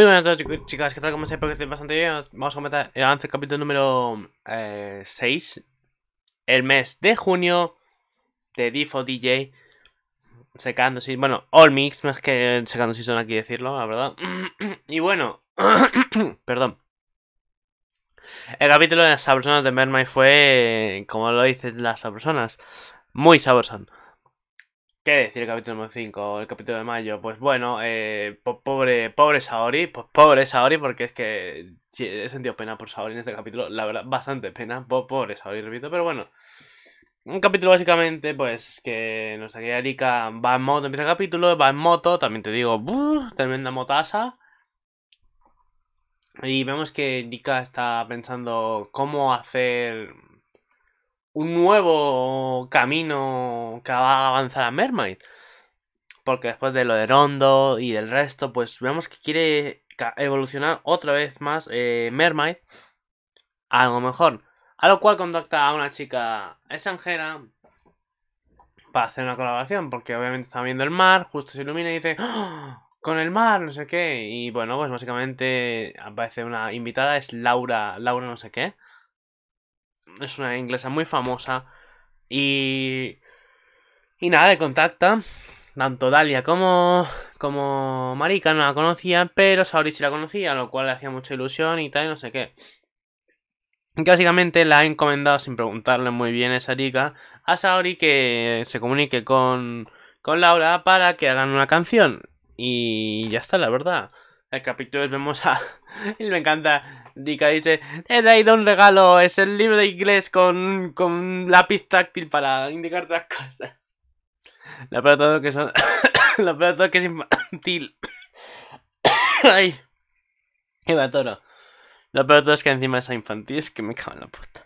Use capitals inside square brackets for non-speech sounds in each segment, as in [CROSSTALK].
Muy buenas a chicas, ¿qué tal? ¿Cómo estáis? que bastante bien. Vamos a comentar el avance del capítulo número 6. Eh, el mes de junio de Difo DJ. Secando si Bueno, All Mix, más que secando si son aquí decirlo, la verdad. [CLEARS THROAT] Y bueno. [CLEARS THROAT] perdón. El capítulo de las personas de Mermaid fue, como lo dicen las personas, muy sabrosón. ¿Qué decir el capítulo número 5, el capítulo de mayo? Pues bueno, eh, pobre, pobre Saori, pues pobre Saori, porque es que he sentido pena por Saori en este capítulo, la verdad, bastante pena, pobre Saori, repito, pero bueno. Un capítulo básicamente, pues es que nuestra querida Erika va en moto, empieza el capítulo, va en moto, también te digo, tremenda motasa. Y vemos que Rika está pensando cómo hacer un nuevo camino que va a avanzar a Mermaid. Porque después de lo de Rondo y del resto, pues vemos que quiere evolucionar otra vez más eh, Mermaid a algo mejor. A lo cual contacta a una chica extranjera para hacer una colaboración, porque obviamente está viendo el mar, justo se ilumina y dice, ¡Ah! con el mar, no sé qué. Y bueno, pues básicamente aparece una invitada, es Laura, Laura no sé qué es una inglesa muy famosa. Y. Y nada, le contacta. Tanto Dalia como. como Marika no la conocía pero Saori sí la conocía, lo cual le hacía mucha ilusión y tal, y no sé qué. básicamente la ha encomendado, sin preguntarle muy bien esa rica, a Saori que se comunique con, con Laura para que hagan una canción. Y ya está, la verdad el capítulo vemos a... [LAUGHS] y me encanta. Dika dice, he traído un regalo, es el libro de inglés con, con lápiz táctil para ...indicar las cosas. Lo peor todo que son... [COUGHS] todo que es infantil. [COUGHS] Ay. Qué Toro Lo peor todo es que encima es infantil, es que me cago en la puta.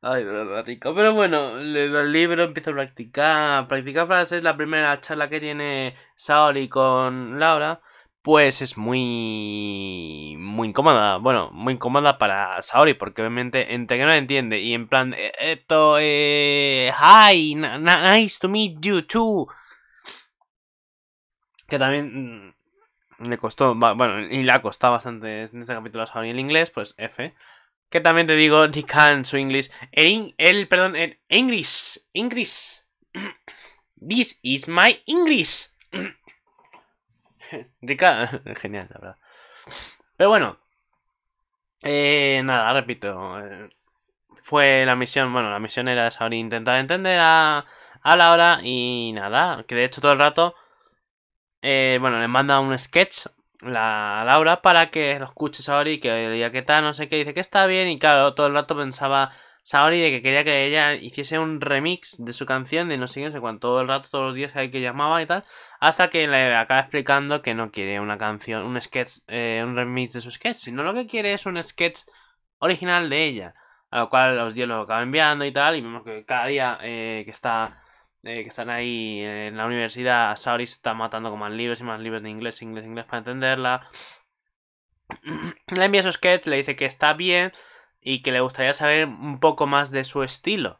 Ay, verdad, rico. Pero bueno, el libro, empiezo a practicar. Practicar frases, la primera charla que tiene Saori con Laura pues es muy muy incómoda, bueno, muy incómoda para Saori, porque obviamente entre que no la entiende y en plan, eh, esto, eh, hi, nice to meet you too, que también mm, le costó, bueno, y le ha costado bastante en este capítulo a Saori el inglés, pues F, que también te digo, he su inglés, el, el, perdón, el English, English, [COUGHS] this is my English. [LAUGHS] Rica, [LAUGHS] genial, la verdad. Pero bueno, eh, nada, repito. Eh, fue la misión, bueno, la misión era esa, intentar entender a, a Laura y nada, que de hecho todo el rato, eh, bueno, le manda un sketch la, a Laura para que lo escuche y que ya que tal, no sé qué, dice que está bien y claro, todo el rato pensaba Saori de que quería que ella hiciese un remix de su canción de no sé qué, sé cuánto, todo el rato, todos los días hay que llamaba y tal, hasta que le acaba explicando que no quiere una canción, un sketch, eh, un remix de su sketch, sino lo que quiere es un sketch original de ella, a lo cual los días lo acaba enviando y tal, y vemos que cada día eh, que está... Eh, que están ahí en la universidad, Saori está matando con más libros y más libros de inglés, inglés, inglés para entenderla. [CLEARS THROAT] Le envía su sketch, le dice que está bien, y que le gustaría saber un poco más de su estilo,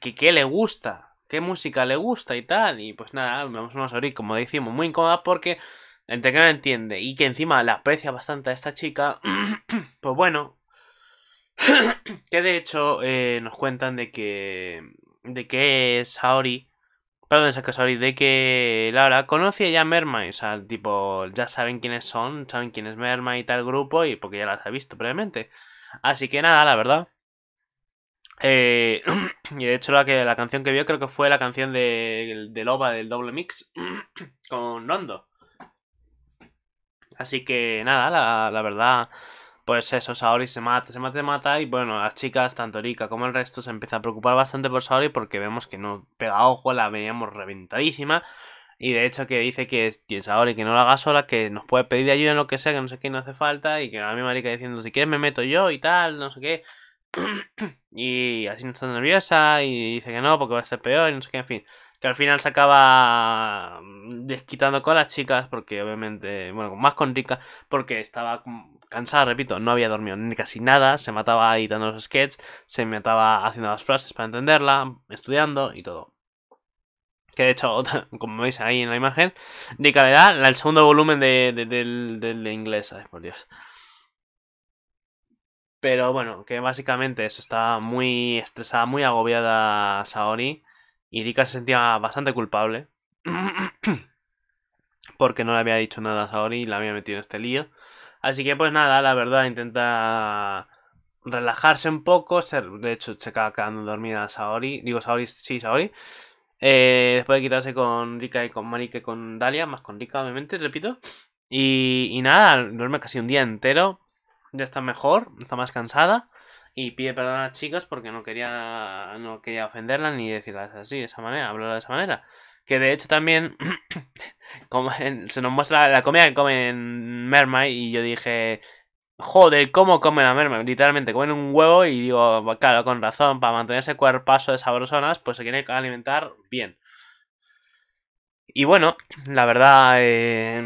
que qué le gusta, qué música le gusta y tal. Y pues nada, vamos a morir, como decimos, muy incómoda porque entre que no entiende y que encima la aprecia bastante a esta chica, [CLEARS THROAT] pues bueno. [CLEARS THROAT] que de hecho eh, nos cuentan de que. de que Saori. Perdón, que Saori, de que Laura conoce ya Mermaid. O sea, tipo, ya saben quiénes son, saben quién es Mermaid y tal grupo, y porque ya las ha visto previamente. Así que nada, la verdad. Eh, [CLEARS THROAT] y de hecho la, que, la canción que vio creo que fue la canción de, de Loba del doble mix [CLEARS THROAT] con Rondo, Así que nada, la, verdad, pues eso, Saori se mata, se mata, se mata y bueno, las chicas, tanto Rika como el resto, se empieza a preocupar bastante por Saori porque vemos que no pega ojo, la veíamos reventadísima. Y de hecho que dice que es ahora y que no lo haga sola, que nos puede pedir ayuda en lo que sea, que no sé qué, no hace falta. Y que a mi marica diciendo, si quieres me meto yo y tal, no sé qué. [CLEARS THROAT] y así no está nerviosa y dice que no, porque va a ser peor y no sé qué, en fin. Que al final se acaba mm, desquitando con las chicas, porque obviamente, bueno, más con Rica, porque estaba cansada, repito, no había dormido ni casi nada, se mataba editando los sketches, se mataba haciendo las frases para entenderla, estudiando y todo que de hecho, [LAUGHS] como veis ahí en la imagen, Rika le da el segundo volumen de, del, inglés, ¿sabes? Por Dios. Pero bueno, que básicamente eso, estaba muy estresada, muy agobiada Saori. Y Rika se sentía bastante culpable. [CLEARS THROAT] porque no le había dicho nada a Saori y la había metido en este lío. Así que pues nada, la verdad, intenta relajarse un poco. Ser, de hecho, se acaba quedando dormida Saori. Digo, Saori, sí, Saori. Eh, después de quitarse con Rika y con Mari y con Dalia, más con Rika obviamente, repito. Y, nada, duerme casi un día entero. Ya está mejor, está más cansada. Y pide perdón a las chicas porque no quería, no quería ofenderlas ni decirlas así, de esa manera, hablar de esa manera. Que de hecho también [COUGHS] se nos muestra la comida que comen Mermaid y yo dije, Joder, cómo come la merma. Literalmente comen un huevo y digo, claro, con razón, para mantener ese cuerpazo de sabrosonas, pues se tiene que alimentar bien. Y bueno, la verdad, eh...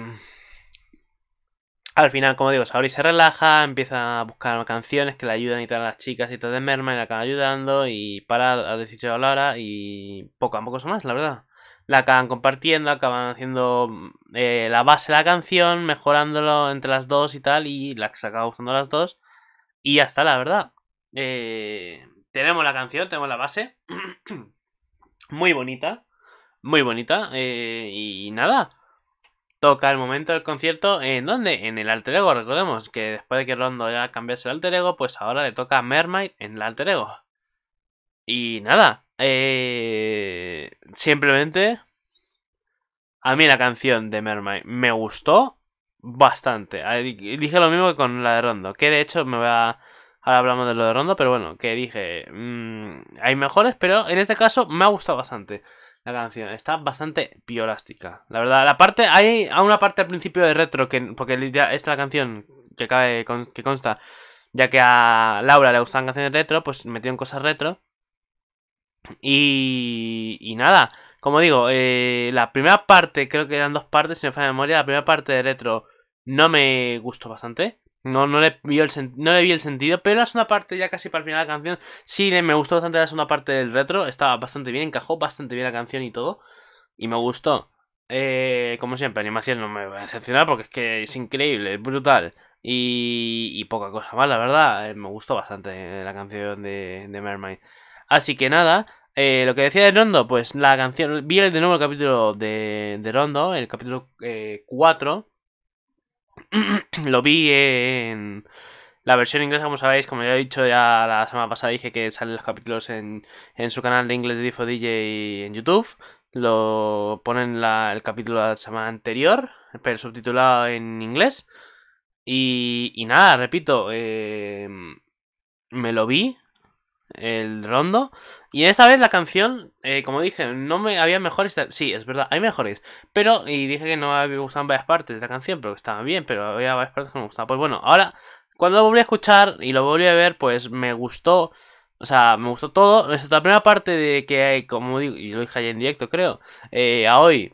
al final, como digo, Sabri se relaja, empieza a buscar canciones que le ayudan y tal a las chicas y tal de merma y la acaba ayudando y para a decir a Laura y poco a poco son más, la verdad la acaban compartiendo, acaban haciendo mm, eh, la base de la canción, mejorándolo entre las dos y tal, y la que se acaba gustando las dos. Y ya está, la verdad. Eh, tenemos la canción, tenemos la base. [CLEARS THROAT] muy bonita, muy bonita. Eh, y nada, toca el momento del concierto. ¿En dónde? En el alter ego, recordemos que después de que Rondo ya cambiase el alter ego, pues ahora le toca a Mermaid en el alter ego. Y nada, eh, simplemente, a mí la canción de Mermaid me gustó bastante. Dije lo mismo que con la de Rondo, que de hecho me voy a... Ahora hablamos de lo de Rondo, pero bueno, que dije, mm, hay mejores, pero en este caso me ha gustado bastante la canción. Está bastante piolástica. La verdad, la parte, hay una parte al principio de retro, que, porque esta es la canción que, cabe, que consta, ya que a Laura le gustan canciones retro, pues metieron cosas retro. Y, nada, como digo, eh, la primera parte, creo que eran dos partes, si me falla de memoria, la primera parte de Retro no me gustó bastante. No, no, le vi el no le vi el sentido, pero es una parte, ya casi para el final de la canción, sí me gustó bastante la segunda parte del retro. Estaba bastante bien, encajó bastante bien la canción y todo. Y me gustó. Eh, como siempre, animación no me va a decepcionar porque es que es increíble, es brutal. Y, y poca cosa más, la verdad. Eh, me gustó bastante la canción de, de Mermaid. Así que nada, eh, lo que decía de Rondo, pues la canción. Vi de nuevo el capítulo de, Rondo, el capítulo 4. Eh, [CLEARS THROAT] lo vi en la versión inglesa, como sabéis, como ya he dicho ya la semana pasada, dije que salen los capítulos en, en su canal de inglés de Difo DJ en YouTube. Lo ponen el capítulo de la semana anterior, pero subtitulado en inglés. Y, y nada, repito, eh, me lo vi, el rondo. Y esta vez la canción, eh, como dije, no me había mejores. Sí, es verdad, hay mejores. Pero, y dije que no me gustaban varias partes de la canción, pero que bien, pero había varias partes que me gustaban. Pues bueno, ahora, cuando lo volví a escuchar y lo volví a ver, pues me gustó. O sea, me gustó todo, la primera parte de que hay, como digo, y lo dije en directo, creo, eh, a hoy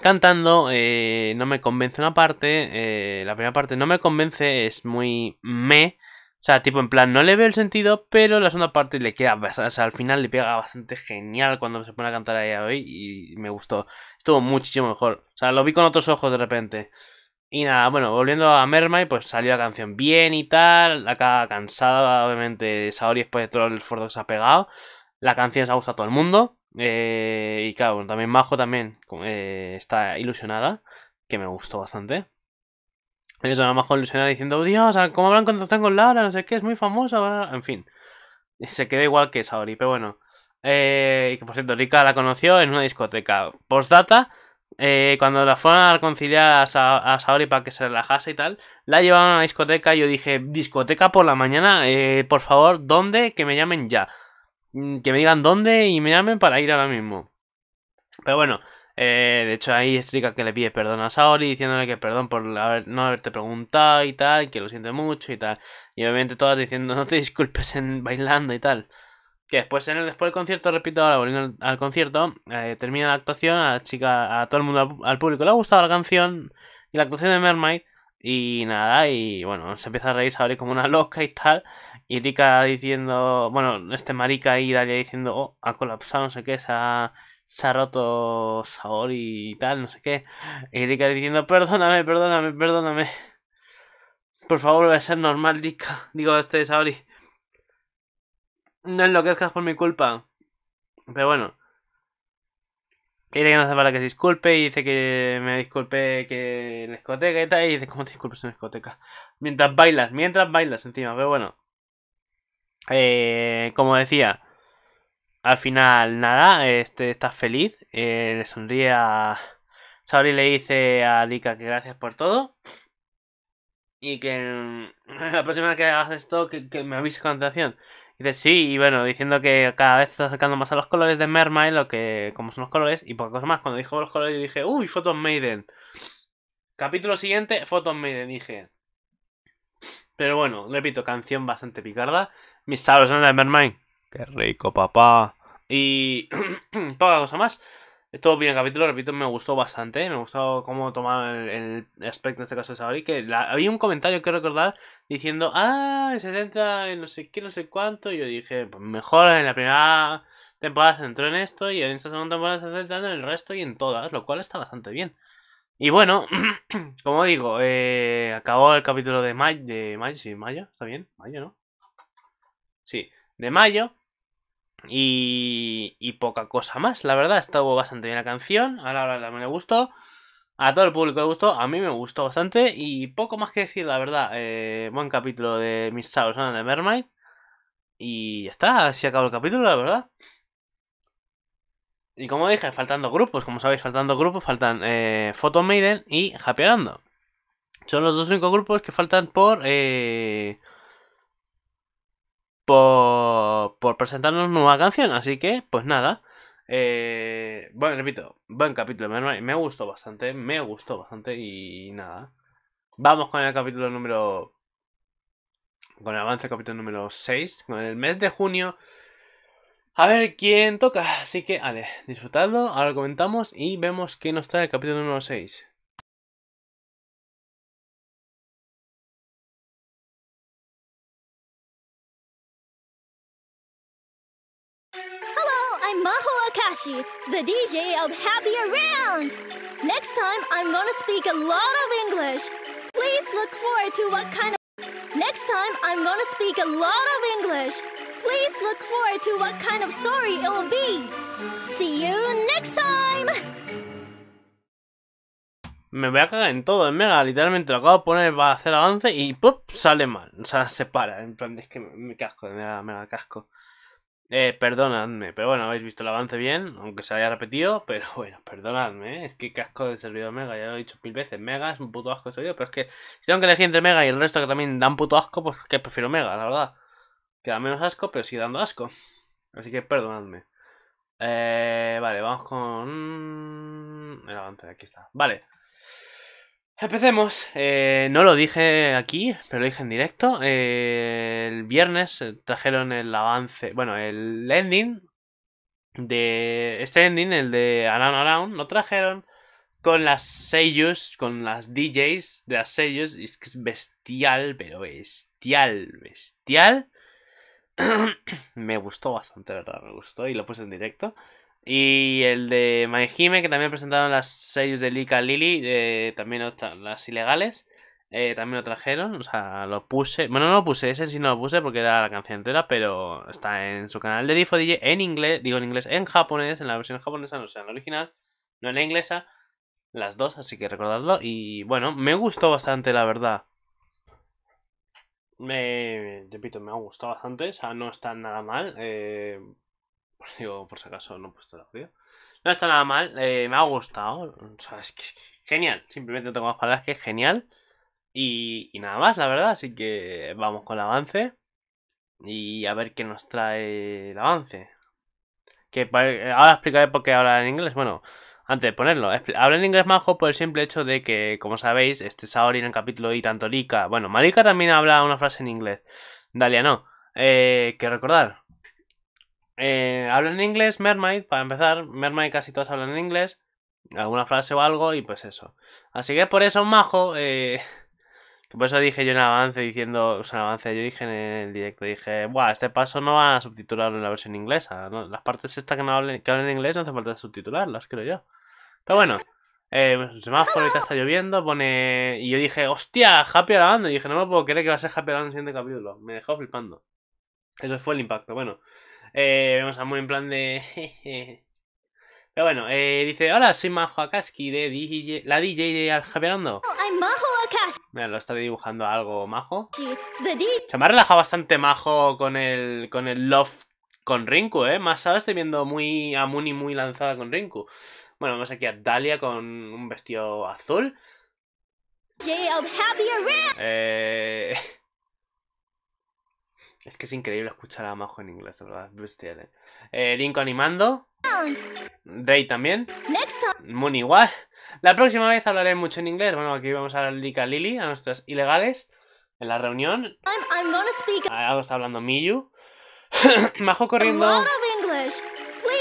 cantando, eh, no me convence una parte, la primera parte no me convence, es muy me, o sea, tipo en plan, no le veo el sentido, pero la segunda parte le queda o sea, al final le pega bastante genial cuando se pone a cantar ahí hoy y me gustó. Estuvo muchísimo mejor. O sea, lo vi con otros ojos de repente. Y nada, bueno, volviendo a Mermaid, pues salió la canción bien y tal. Acá cansada, obviamente, Saori después de todo el esfuerzo que se ha pegado. La canción se ha gustado a todo el mundo. Eh, y claro, también Majo también eh, está ilusionada, que me gustó bastante. Eso, a lo mejor ilusionada diciendo, oh, Dios, ah, ¿cómo habrán contactado con Lara? No sé qué, es muy famosa. En fin, se queda igual que Saori, pero bueno. Eh, que por cierto, Rika la conoció en una discoteca. Postdata, eh, cuando la fueron a reconciliar a, Saori para que se relajase y tal, la llevaron a una discoteca y yo dije, discoteca por la mañana, eh, por favor, ¿dónde? Que me llamen ya. Mm, que me digan dónde y me llamen para ir ahora mismo. Pero bueno, eh, de hecho, ahí Rika que le pide perdón a Saori, diciéndole que perdón por haber, no haberte preguntado y tal, que lo siente mucho y tal. Y obviamente todas diciendo no te disculpes en bailando y tal. Que después, en el, después del concierto, repito, ahora volviendo al, concierto, eh, termina la actuación, a la chica, a todo el mundo, al público le ha gustado la canción y la actuación de Mermaid. Y nada, y bueno, se empieza a reír Saori como una loca y tal. Y Rika diciendo, bueno, este marica y Dalia diciendo, oh, ha colapsado, no sé qué, esa se ha roto Saori y tal, no sé qué. Erika diciendo, perdóname, perdóname, perdóname. Por favor, voy a ser normal, Dika Digo, este Saori. No enloquezcas por mi culpa. Pero bueno. Erika no hace para que se disculpe y dice que me disculpe que en la escoteca y tal. Y dice, ¿cómo te disculpes en la escoteca? Mientras bailas, mientras bailas encima, pero bueno. Eh, como decía, al final, nada, este está feliz, eh, le sonríe a... Saori le dice a Lika que gracias por todo. Y que mm, [LAUGHS] la próxima vez que hagas esto, que, me avise con antelación. Dice sí, y bueno, diciendo que cada vez está acercando más a los colores de Mermaid, lo que, como son los colores, y poca cosas más. Cuando dijo los colores, yo dije, uy, Photon Maiden. Capítulo siguiente, fotos Maiden, dije. Pero bueno, repito, canción bastante picarda. Mis sabros son de Mermaid. Qué rico, papá. Y [CLEARS THROAT] toda cosa más. Esto bien el capítulo, repito, me gustó bastante. ¿eh? Me gustó cómo tomar el, aspecto, en este caso de Saori. Que había un comentario que recordar diciendo, ah, se centra en no sé qué, no sé cuánto. Y yo dije, pues mejor en la primera temporada se centró en esto y en esta segunda temporada se centra en el resto y en todas, lo cual está bastante bien. Y bueno, [CLEARS THROAT] como digo, eh, acabó el capítulo de mayo, de mayo, sí, mayo, está bien, mayo, ¿no? Sí, de mayo. Y, poca cosa más, la verdad, estuvo bastante bien la canción, a la verdad me gustó, a todo el público le gustó, a mí me gustó bastante y poco más que decir, la verdad, eh, buen capítulo de Miss Souls de Mermaid y ya está, así acabó el capítulo, la verdad. Y como dije, faltando grupos, como sabéis, faltando grupos, faltan eh, Maiden y Happy Son los dos únicos grupos que faltan por eh, por, presentarnos nueva canción. Así que, pues nada. Eh, bueno, repito, buen capítulo. Me, me gustó bastante, me gustó bastante y nada. Vamos con el capítulo número... Con el avance capítulo número 6, con el mes de junio. A ver quién toca. Así que, vale, disfrutadlo, ahora comentamos y vemos qué nos trae el capítulo número 6. I'm Maho Akashi, the DJ of Happy Around. Next time, I'm gonna speak a lot of English. Please look forward to what kind of. Next time, I'm gonna speak a lot of English. Please look forward to what kind of story it will be. See you next time. Me voy a cagar en todo, en Mega. Literalmente lo acabo de poner para hacer avance y ¡pop! sale mal. O sea, se para. En plan, es que me casco de Mega, Mega casco. Eh, perdonadme, pero bueno, habéis visto el avance bien, aunque se haya repetido, pero [LAUGHS] bueno, perdonadme, ¿eh? es que casco del servidor Mega, ya lo he dicho mil veces, Mega es un puto asco soy yo, pero es que si tengo que elegir entre Mega y el resto que también dan puto asco, pues que prefiero Mega, la verdad. Que da menos asco, pero sigue dando asco. Así que perdonadme. Eh, vale, vamos con... El avance, aquí está. Vale. Empecemos. Eh, no lo dije aquí, pero lo dije en directo. Eh, el viernes eh, trajeron el avance, bueno, el ending de este ending, el de Around Around, lo trajeron con las sellos, con las DJs de las sellos. es es bestial, pero bestial, bestial. [CLEARS THROAT] me gustó bastante, ¿verdad? Me gustó y lo puse en directo. Y el de Maihime, que también presentaron las series de Lika Lili eh, también las ilegales. Eh, también lo trajeron, o sea, lo puse. Bueno, no lo puse, ese sí no lo puse porque era la canción entera, pero está en su canal de Difo DJ en inglés, digo en inglés, en japonés, en la versión japonesa, no sé, en la original, no en la inglesa, las dos, así que recordadlo. Y bueno, me gustó bastante, la verdad. Me, repito, me ha gustado bastante, o sea, no está nada mal. Eh, por, [LAUGHS] por si acaso no he puesto el audio. No está nada mal, eh, me ha gustado. O genial. Simplemente tengo más palabras que genial. Y, nada más, la verdad. Así que vamos con el avance. Y a ver qué nos trae el avance. Que ahora explicaré por qué habla en inglés. Bueno, antes de ponerlo, habla en inglés Majo por el simple hecho de que, como sabéis, este Saori en el capítulo y tanto Rika... Bueno, Marika también habla una frase en inglés. Dalia no. Eh, que recordar, eh, hablan en inglés, Mermaid, para empezar, Mermaid casi todos hablan en inglés, alguna frase o algo, y pues eso. Así que por eso, majo, eh, [LAUGHS] por eso dije yo en avance, diciendo, o sea, en avance, yo dije en el directo, dije, buah, este paso no va a subtitularlo en la versión inglesa, las partes estas que no hablen, que en inglés no hace falta subtitularlas, creo yo. Pero bueno, eh, se pues, el semáforo ahorita está lloviendo, pone... Y yo dije, hostia, Happy banda, y dije, no me puedo creer que va a ser Happy banda en el siguiente capítulo, me dejó flipando. Eso fue el impacto, bueno... Eh, vemos a Moon en plan de... Pero bueno, eh, dice, hola, soy Majo Akaski de DJ, la DJ de Japerando. Oh, Mira, lo está dibujando algo majo. Se me ha relajado bastante majo con el, con el love con Rinku, ¿eh? Más ahora estoy viendo muy a Muni muy lanzada con Rinku. Bueno, vemos aquí a Dalia con un vestido azul. Eh, es que es increíble escuchar a Majo en inglés, ¿verdad? Bestial, ¿eh? eh animando. day también. Moon igual. La próxima vez hablaré mucho en inglés. Bueno, aquí vamos a Lika Lily, a nuestras ilegales, en la reunión. Ah, algo está hablando Miyu. [COUGHS] Majo corriendo.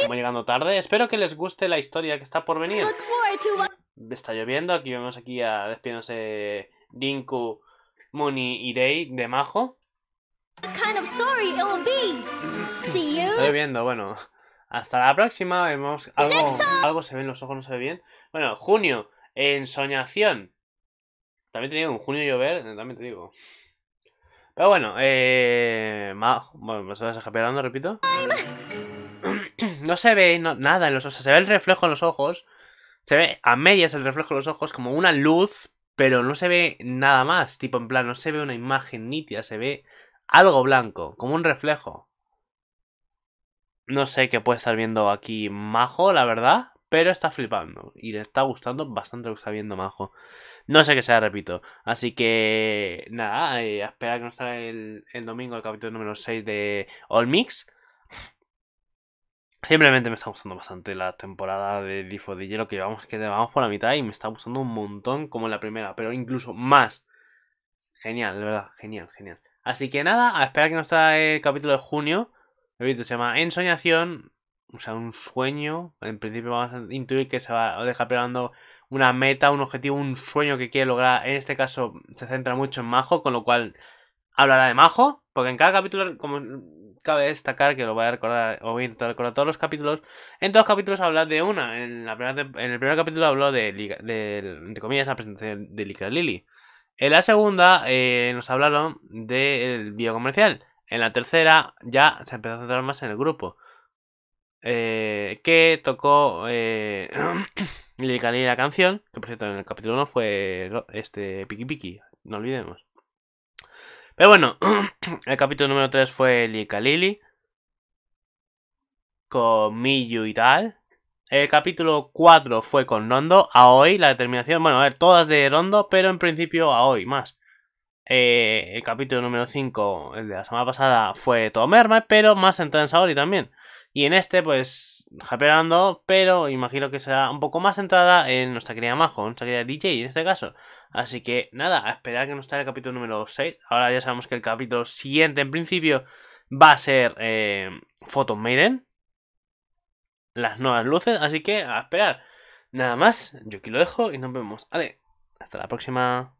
Estamos llegando tarde. Espero que les guste la historia que está por venir. Está lloviendo. Aquí vemos aquí a despidiéndose Dinku, Muni y Day de Majo kind Estoy viendo, bueno. Hasta la próxima, vemos algo, algo se ve en los ojos, no se ve bien. Bueno, junio, ensoñación. También te digo, en junio llover, eh, también te digo. Pero bueno, eh... Bueno, me estás escapeando, repito. [CLEARS THROAT] no se ve nada en los ojos, se ve el reflejo en los ojos. Se ve a medias el reflejo en los ojos, como una luz, pero no se ve nada más. Tipo, en plan, no se ve una imagen nítida, se ve algo blanco, como un reflejo. No sé qué puede estar viendo aquí Majo, la verdad, pero está flipando y le está gustando bastante lo que está viendo Majo. No sé qué sea, repito. Así que nada, eh, esperar que nos salga el, domingo el capítulo número 6 de All Mix. Simplemente me está gustando bastante la temporada de Difo de hielo que llevamos que llevamos por la mitad y me está gustando un montón como la primera, pero incluso más. Genial, de verdad, genial, genial. Así que nada, a esperar que nos trae el capítulo de junio. el vídeo se llama Ensoñación, o sea, un sueño. En principio vamos a intuir que se va a dejar pegando una meta, un objetivo, un sueño que quiere lograr. En este caso se centra mucho en Majo, con lo cual hablará de Majo, porque en cada capítulo, como cabe destacar que lo voy a recordar, o voy a intentar recordar todos los capítulos, en todos los capítulos hablar de una. En, la primera, en el primer capítulo habló de, comillas, la presentación de Lika Lily. En la segunda eh, nos hablaron del biocomercial. En la tercera ya se empezó a centrar más en el grupo. Eh, que tocó eh, [CLEARS THROAT] la canción, que por cierto en el capítulo 1 fue este Piki Piki, no olvidemos. Pero bueno, [CLEARS THROAT] el capítulo número 3 fue Lika Lili con Miyu y tal. El capítulo 4 fue con Rondo, a hoy la determinación, bueno, a ver, todas de Rondo, pero en principio a hoy más. Eh, el capítulo número 5, el de la semana pasada, fue todo merma, pero más centrado en Saori también. Y en este, pues, Japerando, pero imagino que será un poco más centrada en nuestra querida Majo, nuestra querida DJ en este caso. Así que nada, a esperar que nos traiga el capítulo número 6. Ahora ya sabemos que el capítulo siguiente, en principio, va a ser eh, Photon Maiden las nuevas luces, así que a esperar. Nada más, yo aquí lo dejo y nos vemos. Vale, hasta la próxima.